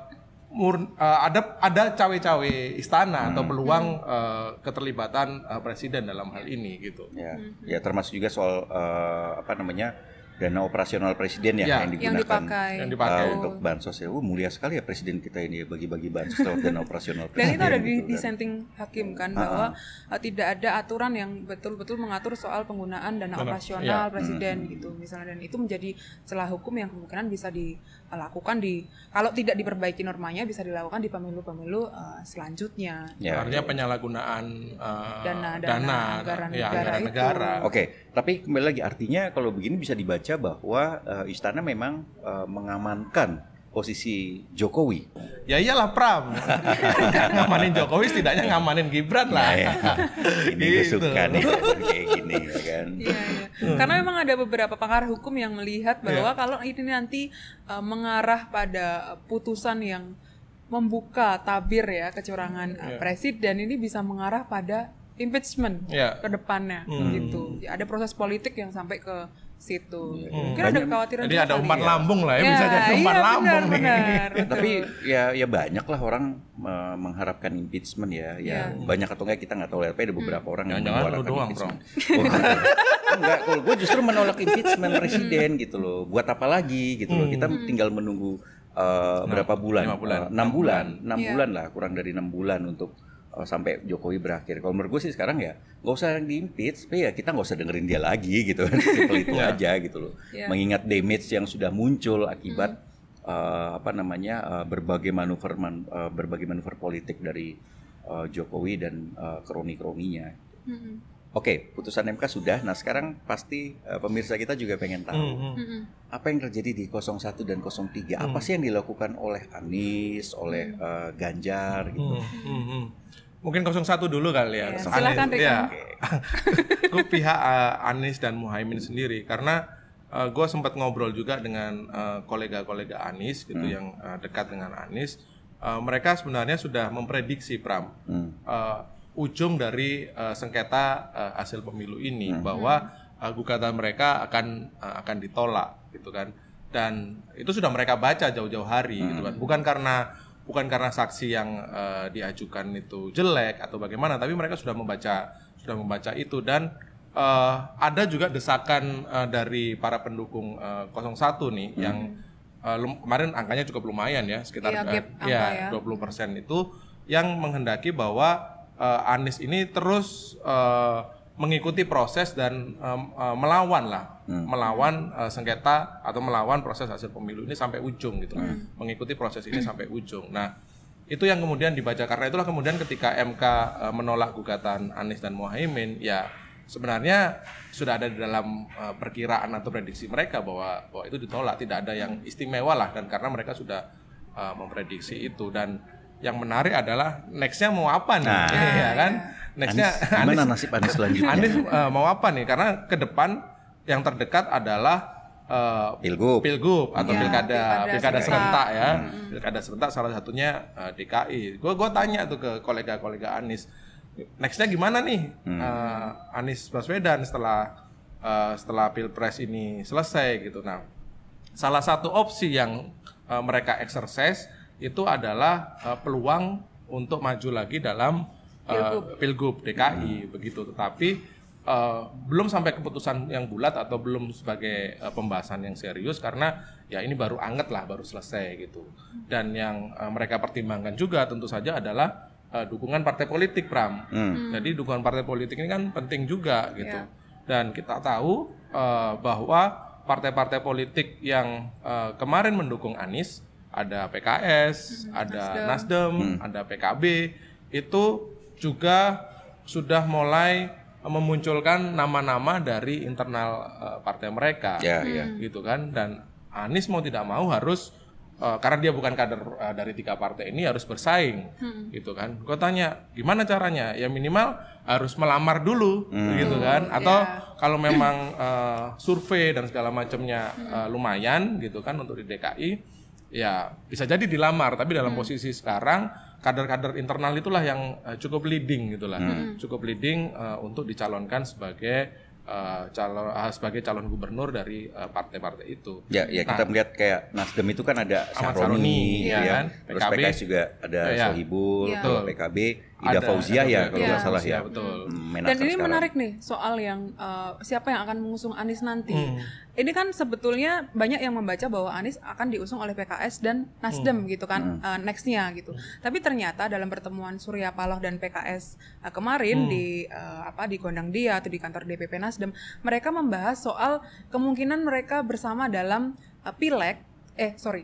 [SPEAKER 1] mur, uh, ada ada cawe-cawe istana hmm. atau peluang hmm. uh, keterlibatan uh, presiden dalam hal ini gitu. Ya, yeah. hmm.
[SPEAKER 2] ya termasuk juga soal uh, apa namanya dana operasional presiden ya, ya yang digunakan yang dipakai. Eh, yang dipakai. untuk bansos ya. wah oh, mulia sekali ya presiden kita ini bagi-bagi bansos lewat dana operasional presiden. Dan itu ada di gitu, kan. dissenting
[SPEAKER 4] kan. hakim kan uh-huh. bahwa uh, tidak ada aturan yang betul-betul mengatur soal penggunaan dana operasional ya. presiden hmm. gitu misalnya dan itu menjadi celah hukum yang kemungkinan bisa di lakukan di kalau tidak diperbaiki normanya bisa dilakukan di pemilu-pemilu uh, selanjutnya.
[SPEAKER 1] Ya. Artinya ya, ya. penyalahgunaan eh,
[SPEAKER 4] dana, dana, dana anggaran ya, negara. Anggaran
[SPEAKER 2] negara. Oke, tapi kembali lagi artinya kalau begini bisa dibaca bahwa uh, istana memang uh, mengamankan posisi Jokowi?
[SPEAKER 1] Ya
[SPEAKER 4] iyalah Pram.
[SPEAKER 1] ngamanin Jokowi setidaknya ngamanin Gibran lah. Ya, ya. Ini gitu. gue gini ya kan. Iya,
[SPEAKER 4] iya. Karena memang ada beberapa pakar hukum yang melihat bahwa ya. kalau ini nanti uh, mengarah pada putusan yang membuka tabir ya kecurangan ya. presiden ini bisa mengarah pada impeachment ya. ke depannya hmm. gitu. Ya, ada proses politik yang sampai ke situ. Hmm. Mungkin banyak, ada kekhawatiran. Jadi ada umpan ya. lambung lah ya, ya bisa iya, jadi umpan iya, lambung benar, nih. Benar, benar. Tapi
[SPEAKER 2] ya ya banyak lah orang uh, mengharapkan impeachment ya. Ya hmm. banyak atau enggak kita nggak tahu LP ada hmm. beberapa hmm. orang yang Jangan menolak doang, impeachment. Bro. Oh, gitu. enggak, kalau gue justru menolak impeachment hmm. presiden gitu loh. Buat apa lagi gitu loh. Kita hmm. tinggal menunggu uh, berapa bulan? 6 bulan. Uh, eh, 6 bulan, 6 bulan, 6 iya. bulan lah kurang dari 6 bulan untuk Oh, sampai Jokowi berakhir. Kalau menurut gue sih sekarang ya nggak usah diimpeach, tapi ya kita nggak usah dengerin dia lagi gitu kan, simple itu yeah. aja gitu loh. Yeah. Mengingat damage yang sudah muncul akibat mm. uh, apa namanya uh, berbagai manuver man, uh, berbagai manuver politik dari uh, Jokowi dan uh, kroni-kroninya. Mm -hmm. Oke, okay, putusan MK sudah. Nah, sekarang pasti uh, pemirsa kita juga pengen tahu mm -hmm. apa yang terjadi di 01 dan 03. Mm -hmm. Apa sih yang dilakukan oleh Anies,
[SPEAKER 1] oleh uh, Ganjar gitu. Mm -hmm. hmm mungkin 01 dulu kali ya. ya silakan Ya. Ke pihak uh, eh, Anies dan Muhaimin sendiri karena uh, eh, gue sempat ngobrol juga dengan kolega eh, kolega-kolega Anies gitu hmm. yang uh, dekat dengan Anies. Uh, mereka sebenarnya sudah memprediksi Pram hmm. uh, ujung dari uh, sengketa uh, hasil pemilu ini hmm. bahwa uh, gugatan mereka akan uh, akan ditolak gitu kan. Dan itu sudah mereka baca jauh-jauh hari gitu hmm. gitu kan. Bukan karena bukan karena saksi yang uh, diajukan itu jelek atau bagaimana tapi mereka sudah membaca sudah membaca itu dan uh, ada juga desakan uh, dari para pendukung uh, 01 nih hmm. yang uh, kemarin angkanya cukup lumayan ya sekitar iya, iya, ya, uh, ya, ya 20% itu yang menghendaki bahwa uh, Anies ini terus uh, mengikuti proses dan uh, uh, melawan lah, hmm. melawan uh, sengketa atau melawan proses hasil pemilu ini sampai ujung gitu, hmm. mengikuti proses ini sampai ujung. Nah, itu yang kemudian dibaca karena itulah kemudian ketika MK uh, eh, menolak gugatan Anies dan Mohaimin, ya sebenarnya sudah ada di dalam uh, perkiraan atau prediksi mereka bahwa bahwa itu ditolak, tidak ada yang istimewa lah dan karena mereka sudah uh, memprediksi itu dan yang menarik adalah nextnya mau apa nih, nah. ya kan? Iya nextnya Anies, gimana Anies, nasib Anies selanjutnya? Anies uh, eh, mau apa nih? Karena ke depan yang terdekat adalah uh, pilgub, pilgub atau ya, pilkada, pilkada, pilkada serentak ya, hmm. pilkada serentak salah satunya uh, eh, DKI. Gue gua tanya tuh ke kolega-kolega Anies, nextnya gimana nih hmm. uh, Anies Baswedan setelah uh, setelah pilpres ini selesai gitu. Nah, salah satu opsi yang uh, mereka exercise itu adalah uh, peluang untuk maju lagi dalam pilgub, eh, DKI hmm. begitu. Tetapi uh, belum sampai keputusan yang bulat atau belum sebagai uh, pembahasan yang serius karena ya ini baru anget lah baru selesai gitu dan yang uh, mereka pertimbangkan juga tentu saja adalah uh, dukungan partai politik pram hmm. hmm. jadi dukungan partai politik ini kan penting juga gitu yeah. dan kita tahu uh, bahwa partai-partai politik yang uh, kemarin mendukung Anies ada PKS hmm, ada Nasdem, Nasdem hmm. ada PKB itu juga sudah mulai memunculkan nama-nama dari internal eh, partai mereka, yeah, yeah. Hmm. gitu kan. Dan Anies mau tidak mau harus uh, karena dia bukan kader uh, dari tiga partai ini harus bersaing, hmm. gitu kan. Gue tanya gimana caranya? Ya minimal harus melamar dulu, hmm. gitu kan. Atau yeah. kalau memang uh, survei dan segala macamnya uh, lumayan, gitu kan untuk di DKI, ya bisa jadi dilamar. Tapi dalam hmm. posisi sekarang kader-kader internal itulah yang uh, cukup leading gitulah, hmm. cukup leading uh, untuk dicalonkan sebagai uh, calon uh, sebagai calon gubernur dari partai-partai uh, itu. Ya, ya nah, kita
[SPEAKER 2] melihat kayak Nasdem itu kan ada Saroni, Saroni gitu ya, ya, kan? terus PKB, PKS juga ada ya, Sohibul, ya. PKB Ida ada, Fauzia ya kalau nggak ya. salah ya. Betul. Hmm, dan ini sekarang. menarik
[SPEAKER 4] nih soal yang uh, siapa yang akan mengusung Anies nanti. Hmm. Ini kan sebetulnya banyak yang membaca bahwa Anies akan diusung oleh PKS dan Nasdem hmm. gitu kan hmm. uh, nextnya gitu. Hmm. Tapi ternyata dalam pertemuan Surya Paloh dan PKS uh, eh, kemarin hmm. di uh, apa di kondang Dia atau di kantor DPP Nasdem, mereka membahas soal kemungkinan mereka bersama dalam uh, pileg eh sorry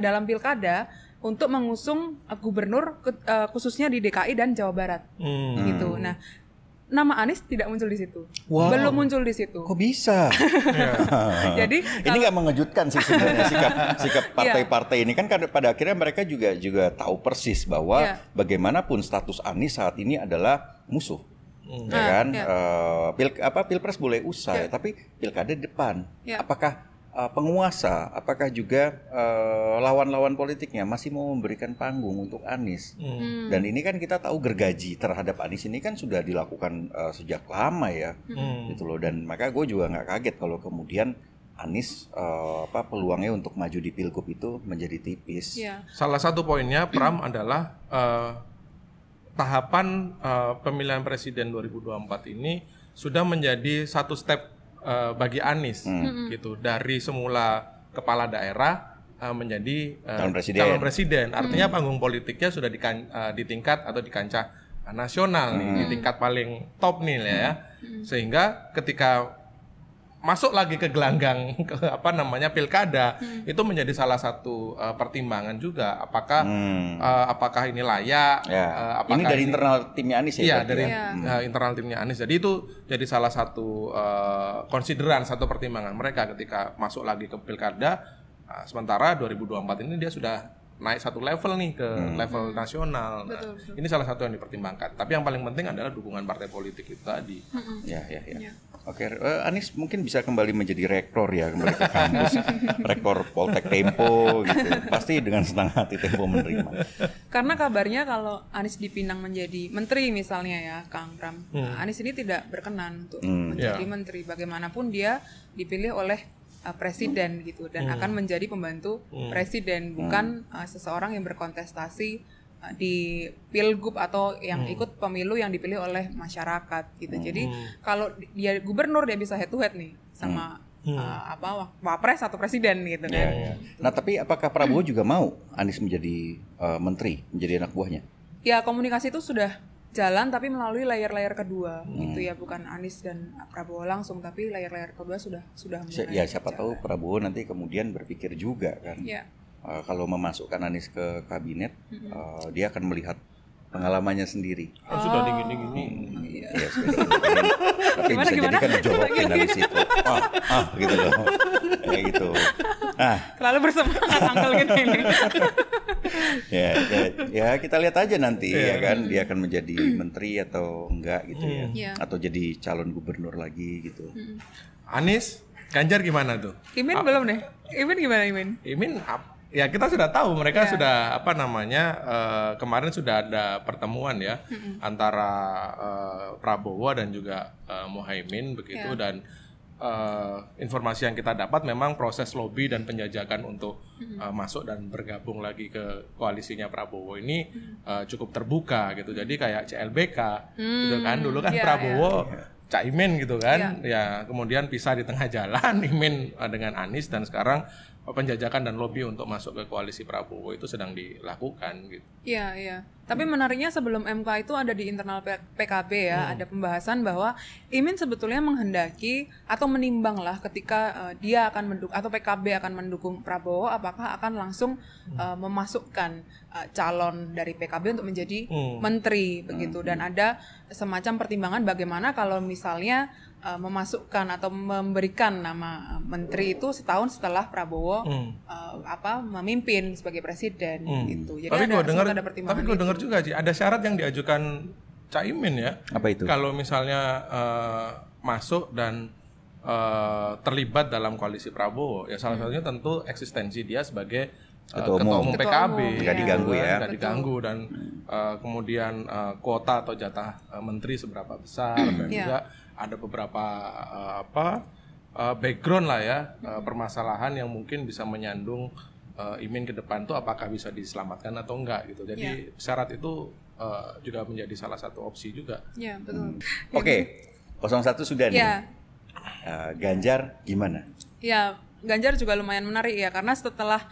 [SPEAKER 4] dalam pilkada untuk mengusung eh, gubernur eh, khususnya di DKI dan Jawa Barat
[SPEAKER 3] hmm.
[SPEAKER 2] gitu nah
[SPEAKER 4] nama Anies tidak muncul di situ. Wow. Belum muncul di situ. Kok
[SPEAKER 2] bisa? Iya. Jadi ini nggak mengejutkan sih sebenarnya sikap sikap iya. partai-partai ini kan pada akhirnya mereka juga juga tahu persis bahwa yeah. bagaimanapun status Anies saat ini adalah musuh. Hmm. Ya nah, kan? ya. Uh, eh, pil apa pilpres boleh usai, ya. tapi pilkada depan. ya. Apakah uh, penguasa, apakah juga uh, lawan-lawan politiknya masih mau memberikan panggung untuk Anies? Hmm. hmm. Dan ini kan kita tahu gergaji terhadap Anies ini kan sudah dilakukan uh, sejak lama ya, hmm. hmm. gitu loh. Dan maka gue juga nggak kaget kalau kemudian Anies uh, apa peluangnya untuk maju di pilgub itu menjadi tipis. Ya.
[SPEAKER 1] Salah satu poinnya Pram adalah uh, tahapan uh, pemilihan presiden 2024 ini sudah menjadi satu step uh, bagi Anies hmm. hmm. gitu dari semula kepala daerah uh, menjadi uh, calon presiden. Calon presiden. Hmm. Artinya hmm. panggung politiknya sudah di uh, di tingkat atau di kancah nasional hmm. di tingkat paling top nih ya. Hmm. Sehingga ketika masuk lagi ke gelanggang ke apa namanya pilkada hmm. itu menjadi salah satu uh, pertimbangan juga apakah
[SPEAKER 3] hmm.
[SPEAKER 2] uh,
[SPEAKER 1] apakah ini layak ya. uh, ini dari ini, internal timnya Anies ya iya dari ya. Uh, internal timnya Anies jadi itu jadi salah satu uh, satu pertimbangan mereka ketika masuk lagi ke pilkada uh, sementara 2024 ini dia sudah naik satu level nih ke hmm. level hmm. nasional. Nah, betul, betul. Ini salah satu yang dipertimbangkan. Tapi yang paling penting adalah dukungan partai politik itu tadi. Hmm. Ya, ya, ya. ya.
[SPEAKER 2] Oke, uh, eh, Anies mungkin bisa kembali menjadi rektor ya, kembali ke kampus, rektor Poltek Tempo gitu. Pasti dengan senang hati Tempo menerima.
[SPEAKER 4] Karena kabarnya kalau Anies dipinang menjadi menteri misalnya ya, Kang Pram, hmm. Nah, Anies ini tidak berkenan untuk hmm. menjadi yeah. menteri. Bagaimanapun dia dipilih oleh uh, presiden gitu dan hmm. akan menjadi pembantu hmm. presiden, hmm. bukan uh, seseorang yang berkontestasi di pilgub atau yang hmm. ikut pemilu yang dipilih oleh masyarakat gitu. Hmm. Jadi kalau dia gubernur dia bisa head to head nih sama hmm.
[SPEAKER 3] Hmm.
[SPEAKER 2] Uh,
[SPEAKER 4] apa wapres atau presiden gitu kan. Yeah, yeah.
[SPEAKER 2] Nah tapi apakah Prabowo juga mau Anies menjadi uh, menteri menjadi anak buahnya?
[SPEAKER 4] Ya komunikasi itu sudah jalan tapi melalui layar-layar kedua hmm. gitu ya bukan Anies dan Prabowo langsung tapi layar-layar kedua sudah sudah mulai ya
[SPEAKER 2] siapa jalan. tahu Prabowo nanti kemudian berpikir juga kan ya Eh, kalau memasukkan Anies ke kabinet, hmm uh, dia akan melihat pengalamannya sendiri. Oh, sudah dingin
[SPEAKER 3] dingin. Hmm, iya, ya, sudah dingin. Tapi gimana, bisa gimana? jadi kan dijorokin habis itu. Ah, ah, gitu loh. Kayak gitu. Ah.
[SPEAKER 4] Terlalu bersemangat angkel gitu ini. ya, ya,
[SPEAKER 2] ya kita lihat aja nanti yeah. ya kan dia akan menjadi menteri atau enggak gitu hmm. ya. Yeah. Iya.
[SPEAKER 1] Atau jadi calon gubernur lagi gitu. Hmm. Anies, Ganjar gimana tuh? Imin A- ah. belum deh. Imin gimana Imin? Imin ap- ya kita sudah tahu mereka yeah. sudah apa namanya uh, kemarin sudah ada pertemuan ya mm-hmm. antara uh, Prabowo dan juga uh, Mohaimin begitu yeah. dan uh, informasi yang kita dapat memang proses lobby dan penjajakan untuk mm-hmm. uh, masuk dan bergabung lagi ke koalisinya Prabowo ini mm-hmm. uh, cukup terbuka gitu jadi kayak CLBK mm-hmm. gitu kan mm, dulu kan yeah, Prabowo yeah. Caimin gitu kan, ya. ya kemudian pisah di tengah jalan, Imin dengan Anies dan sekarang penjajakan dan lobby untuk masuk ke koalisi Prabowo itu sedang dilakukan gitu.
[SPEAKER 4] Iya, iya. Tapi menariknya sebelum MK itu ada di internal PKB ya, hmm. ada pembahasan bahwa Imin sebetulnya menghendaki atau menimbang lah ketika uh, dia akan mendukung atau PKB akan mendukung Prabowo apakah akan langsung uh, memasukkan uh, calon dari PKB untuk menjadi hmm. menteri begitu hmm. dan ada semacam pertimbangan bagaimana kalau misalnya uh, memasukkan atau memberikan nama eh, menteri itu setahun setelah Prabowo hmm. uh, apa memimpin sebagai presiden hmm. itu. Jadi tapi gue dengar Tapi gue
[SPEAKER 1] dengar juga sih ada syarat yang diajukan Caimin ya. Apa itu? Kalau misalnya uh, masuk dan uh, terlibat dalam koalisi Prabowo, ya salah hmm. satunya tentu eksistensi dia sebagai ketua umum, ketua umum PKB tidak ya. diganggu ya tidak diganggu dan uh, kemudian uh, kuota atau jatah uh, menteri seberapa besar dan yeah. juga ada beberapa uh, apa uh, background lah ya uh, permasalahan yang mungkin bisa menyandung uh, imin ke depan tuh apakah bisa diselamatkan atau enggak gitu. Jadi yeah. syarat itu uh, juga menjadi salah satu opsi juga.
[SPEAKER 4] yeah, ya, Hmm.
[SPEAKER 1] Oke. Okay. 01 sudah
[SPEAKER 4] nih. Yeah. Ya.
[SPEAKER 2] Uh, Ganjar gimana?
[SPEAKER 4] Ya, Ganjar juga lumayan menarik ya karena setelah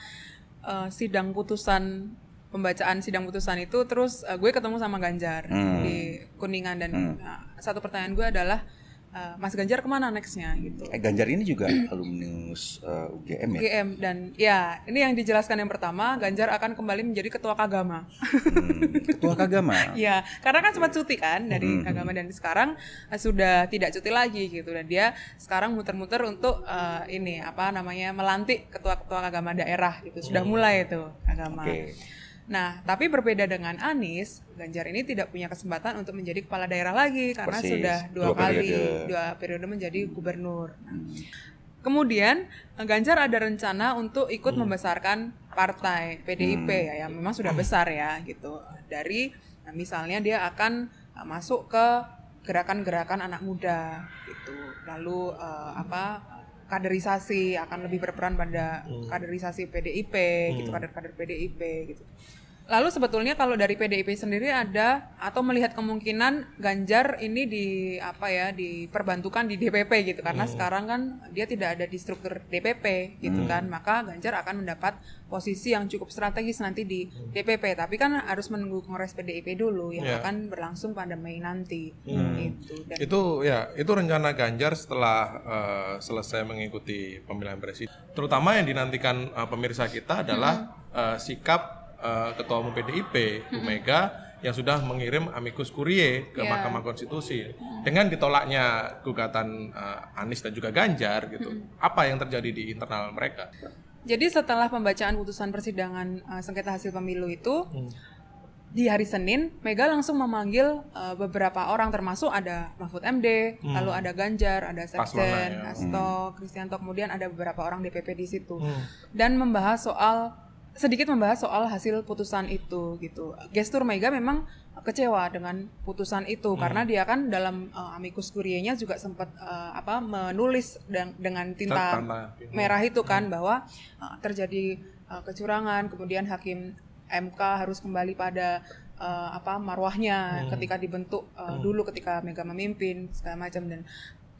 [SPEAKER 4] uh, sidang putusan pembacaan sidang putusan itu terus uh, gue ketemu sama Ganjar hmm. di Kuningan dan hmm. uh, satu pertanyaan gue adalah uh, Mas Ganjar kemana nextnya gitu.
[SPEAKER 2] Eh Ganjar ini juga alumni uh, UGM ya. UGM
[SPEAKER 4] dan ya ini yang dijelaskan yang pertama Ganjar akan kembali menjadi ketua kagama. Hmm,
[SPEAKER 2] ketua kagama.
[SPEAKER 4] ya karena kan sempat cuti kan dari hmm. kagama dan sekarang uh, sudah tidak cuti lagi gitu dan dia sekarang muter-muter untuk uh, ini apa namanya melantik ketua-ketua kagama daerah gitu sudah hmm. mulai itu kagama Okay. Nah, tapi berbeda dengan Anies, Ganjar ini tidak punya kesempatan untuk menjadi kepala daerah lagi karena Persis. sudah dua, dua kali periode. dua periode menjadi hmm. gubernur. Nah, hmm. kemudian eh, Ganjar ada rencana untuk ikut hmm. membesarkan partai PDIP hmm. ya, yang memang sudah besar ya gitu. Dari nah, misalnya dia akan eh, masuk ke gerakan-gerakan anak muda gitu. Lalu uh, apa kaderisasi akan lebih berperan pada hmm. kaderisasi PDIP gitu, hmm. gitu kader-kader PDIP gitu Lalu sebetulnya kalau dari PDIP sendiri ada atau melihat kemungkinan Ganjar ini di apa ya diperbantukan di DPP gitu karena hmm. sekarang kan dia tidak ada di struktur DPP gitu hmm. kan maka Ganjar akan mendapat posisi yang cukup strategis nanti di DPP tapi kan harus menunggu Kongres PDIP dulu yang yeah. akan berlangsung pada Mei nanti hmm. itu Dan
[SPEAKER 1] itu ya itu rencana Ganjar setelah uh, selesai mengikuti pemilihan presiden terutama yang dinantikan uh, pemirsa kita adalah hmm. uh, sikap uh, ketua umum PDIP Bu Mega yang sudah mengirim amikus curiae ke yeah. Mahkamah Konstitusi dengan ditolaknya gugatan uh, Anies dan juga Ganjar gitu. Apa yang terjadi di internal mereka?
[SPEAKER 4] Jadi setelah pembacaan putusan persidangan uh, sengketa hasil pemilu itu hmm. di hari Senin, Mega langsung memanggil uh, beberapa orang termasuk ada Mahfud MD, hmm. lalu ada Ganjar, ada Sekjen, ya. Asto, hmm. Kristianto, kemudian ada beberapa orang DPP di situ hmm. dan membahas soal sedikit membahas soal hasil putusan itu gitu. Gestur Mega memang kecewa dengan putusan itu hmm. karena dia kan dalam uh, amicus curiae-nya juga sempat uh, eh, apa menulis dan, dengan tinta merah itu kan hmm. bahwa uh, terjadi uh, kecurangan, kemudian hakim MK harus kembali pada uh, apa marwahnya hmm. ketika dibentuk uh, hmm. dulu ketika Mega memimpin segala macam dan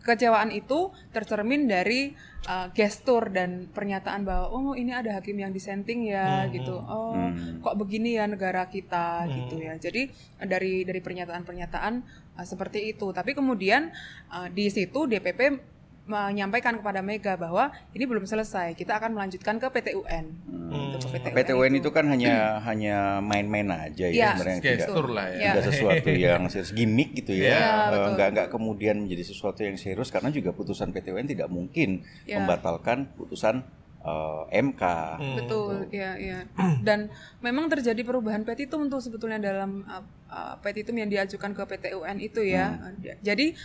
[SPEAKER 4] kekecewaan itu tercermin dari uh, gestur dan pernyataan bahwa oh ini ada hakim yang disenting ya hmm, hmm. gitu oh hmm. kok begini ya negara kita hmm. gitu ya jadi uh, dari dari pernyataan-pernyataan uh, seperti itu tapi kemudian uh, di situ DPP menyampaikan kepada Mega bahwa ini belum selesai, kita akan melanjutkan ke PTUN. Hmm.
[SPEAKER 2] PTUN, PTUN itu. itu kan hanya hmm. hanya main-main aja ya, ya sebenarnya tidak, ya. tidak iya. sesuatu yang serius gimmick gitu ya, ya nggak nggak kemudian menjadi sesuatu yang serius karena juga putusan PTUN tidak mungkin ya. membatalkan putusan uh, eh, MK. Hmm. Betul,
[SPEAKER 4] gitu. ya, ya. Dan memang terjadi perubahan petitum tuh sebetulnya dalam uh, eh, uh, petitum yang diajukan ke PTUN itu ya. Hmm. Jadi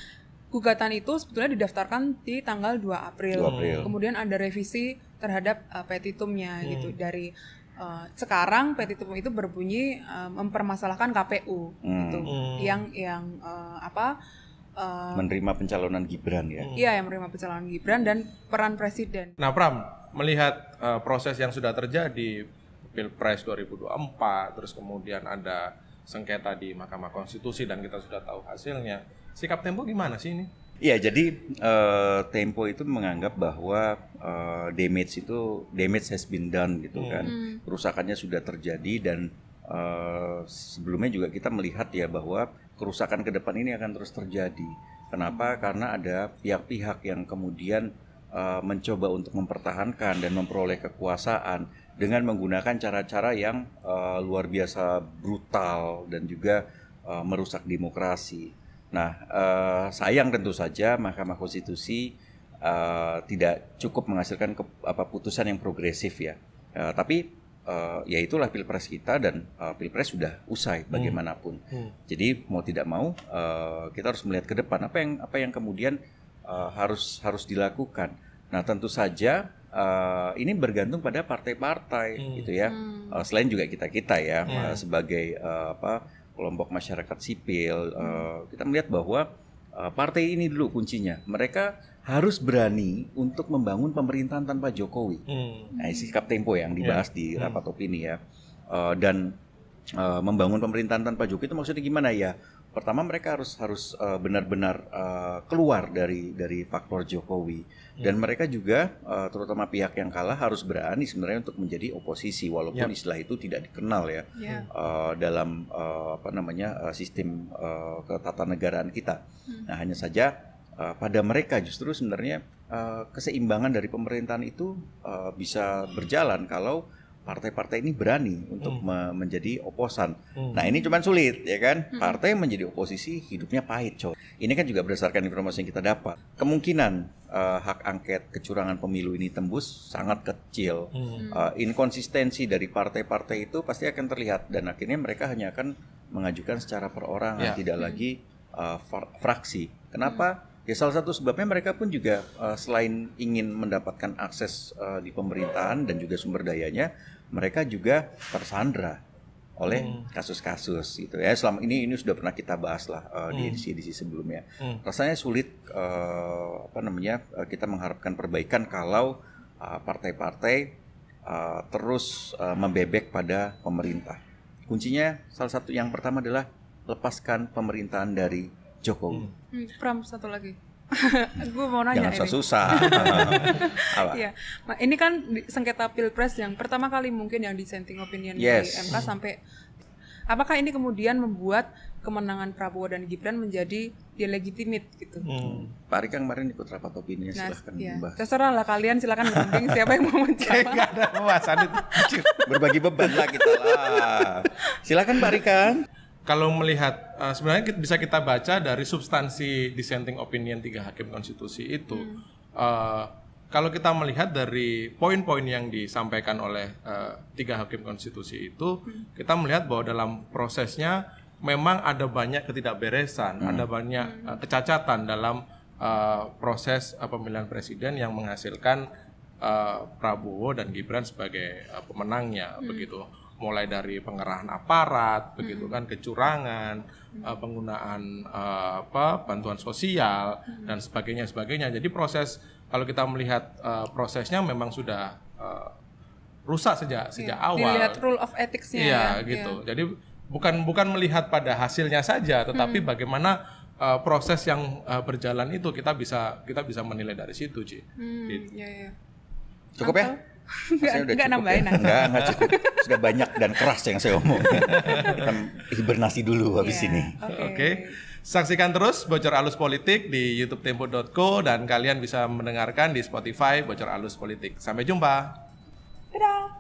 [SPEAKER 4] gugatan itu sebetulnya didaftarkan di tanggal 2 April. 2 April. Hmm. Kemudian ada revisi terhadap uh, petitumnya hmm. gitu dari uh, sekarang petitum itu berbunyi uh, mempermasalahkan KPU hmm. gitu hmm. yang yang uh, apa uh,
[SPEAKER 2] menerima pencalonan Gibran ya. Hmm.
[SPEAKER 4] Iya, yang menerima pencalonan Gibran dan peran presiden.
[SPEAKER 1] Nah, Pram, melihat uh, proses yang sudah terjadi Pilpres 2024 terus kemudian ada sengketa di Mahkamah Konstitusi dan kita sudah tahu hasilnya Sikap Tempo gimana sih ini?
[SPEAKER 2] Iya, jadi uh, Tempo itu menganggap bahwa uh, damage itu damage has been done gitu kan. hmm. kan, kerusakannya sudah terjadi dan uh, sebelumnya juga kita melihat ya bahwa kerusakan ke depan ini akan terus terjadi. Kenapa? Hmm. Karena ada pihak-pihak yang kemudian uh, mencoba untuk mempertahankan dan memperoleh kekuasaan dengan menggunakan cara-cara yang uh, luar biasa brutal dan juga uh, merusak demokrasi. Nah, eh, sayang tentu saja Mahkamah Konstitusi eh, tidak cukup menghasilkan ke, apa putusan yang progresif ya. Eh, tapi eh, ya itulah pilpres kita dan eh, pilpres sudah usai hmm. bagaimanapun. Hmm. Jadi mau tidak mau eh, kita harus melihat ke depan apa yang apa yang kemudian eh, harus harus dilakukan. Nah, tentu saja uh, ini bergantung pada partai-partai hmm. gitu ya. Uh, selain juga kita kita ya hmm. uh, sebagai uh, apa kelompok masyarakat sipil, hmm. uh, kita melihat bahwa uh, partai ini dulu kuncinya. Mereka harus berani untuk membangun pemerintahan tanpa Jokowi.
[SPEAKER 3] Hmm. Nah, sikap
[SPEAKER 2] tempo yang dibahas yeah. di hmm. rapat hmm. opini ya. Uh, dan uh, membangun pemerintahan tanpa Jokowi itu maksudnya gimana ya? pertama mereka harus harus eh, benar-benar uh, keluar dari dari faktor Jokowi hmm. dan mereka juga uh, terutama pihak yang kalah harus berani sebenarnya untuk menjadi oposisi walaupun yeah. istilah itu tidak dikenal ya, yeah. Ya. Uh, dalam uh, apa namanya uh, sistem uh, ketatanegaraan kita. Hmm. Nah hanya saja uh, pada mereka justru sebenarnya uh, keseimbangan dari pemerintahan itu uh, bisa berjalan kalau partai-partai ini berani untuk hmm. menjadi oposan. Hmm. Nah ini cuman sulit ya kan. Hmm. Partai menjadi oposisi hidupnya pahit coy. Ini kan juga berdasarkan informasi yang kita dapat. Kemungkinan uh, hak angket kecurangan pemilu ini tembus sangat kecil. Hmm. Uh, inkonsistensi dari partai-partai itu pasti akan terlihat dan akhirnya mereka hanya akan mengajukan secara perorangan, ya. tidak hmm. lagi uh, fraksi. Kenapa? Hmm. Ya salah satu sebabnya mereka pun juga uh, selain ingin mendapatkan akses uh, di pemerintahan dan juga sumber dayanya, mereka juga tersandra oleh kasus hmm. kasus-kasus gitu ya selama ini ini sudah pernah kita bahas lah uh, di hmm. edisi-edisi sebelumnya hmm. rasanya sulit uh, apa namanya uh, kita mengharapkan perbaikan kalau partai partai-partai uh, terus uh, membebek pada pemerintah kuncinya salah satu yang pertama adalah lepaskan pemerintahan dari Jokowi hmm.
[SPEAKER 4] Hmm, Pram satu lagi gue mau nanya Jangan susah-susah. Iya. ini kan sengketa pilpres yang pertama kali mungkin yang dissenting opinion yes. di MK mm-hmm. sampai apakah ini kemudian membuat kemenangan Prabowo dan Gibran menjadi delegitimit gitu. Hmm.
[SPEAKER 2] Pak Rika kemarin ikut rapat opini nah, silahkan ya. membahas.
[SPEAKER 4] Terserah lah kalian silahkan berunding siapa yang mau menjawab.
[SPEAKER 2] ada
[SPEAKER 1] Berbagi beban lah kita lah. Silahkan Pak Rika kalau melihat uh, sebenarnya kita, bisa kita baca dari substansi dissenting opinion tiga hakim konstitusi itu hmm. uh, kalau kita melihat dari poin-poin yang disampaikan oleh uh, tiga hakim konstitusi itu hmm. kita melihat bahwa dalam prosesnya memang ada banyak ketidakberesan hmm. ada banyak uh, kecacatan dalam uh, proses uh, pemilihan presiden yang menghasilkan uh, Prabowo dan Gibran sebagai uh, pemenangnya hmm. begitu mulai dari pengerahan aparat hmm. begitu kan kecurangan uh, penggunaan uh, apa bantuan sosial hmm. dan sebagainya sebagainya jadi proses kalau kita melihat uh, prosesnya memang sudah uh, rusak sejak iya, sejak awal dilihat
[SPEAKER 4] rule of ethicsnya iya ya. gitu yeah.
[SPEAKER 1] jadi bukan bukan melihat pada hasilnya saja tetapi hmm. bagaimana uh, proses yang uh, berjalan itu kita bisa kita bisa menilai dari situ Ci. Hmm, gitu. iya, iya. ya, Cukup Atau? ya?
[SPEAKER 4] Enggak, enggak ya? nambahin. Ya. Enggak,
[SPEAKER 1] enggak cukup. Sudah banyak
[SPEAKER 2] dan keras yang saya omong.
[SPEAKER 1] Kita
[SPEAKER 2] hibernasi dulu habis yeah. ini. Oke.
[SPEAKER 1] Okay. Okay. Saksikan terus Bocor Alus Politik di youtube tempo.co dan kalian bisa mendengarkan di Spotify Bocor Alus Politik. Sampai jumpa. Dadah.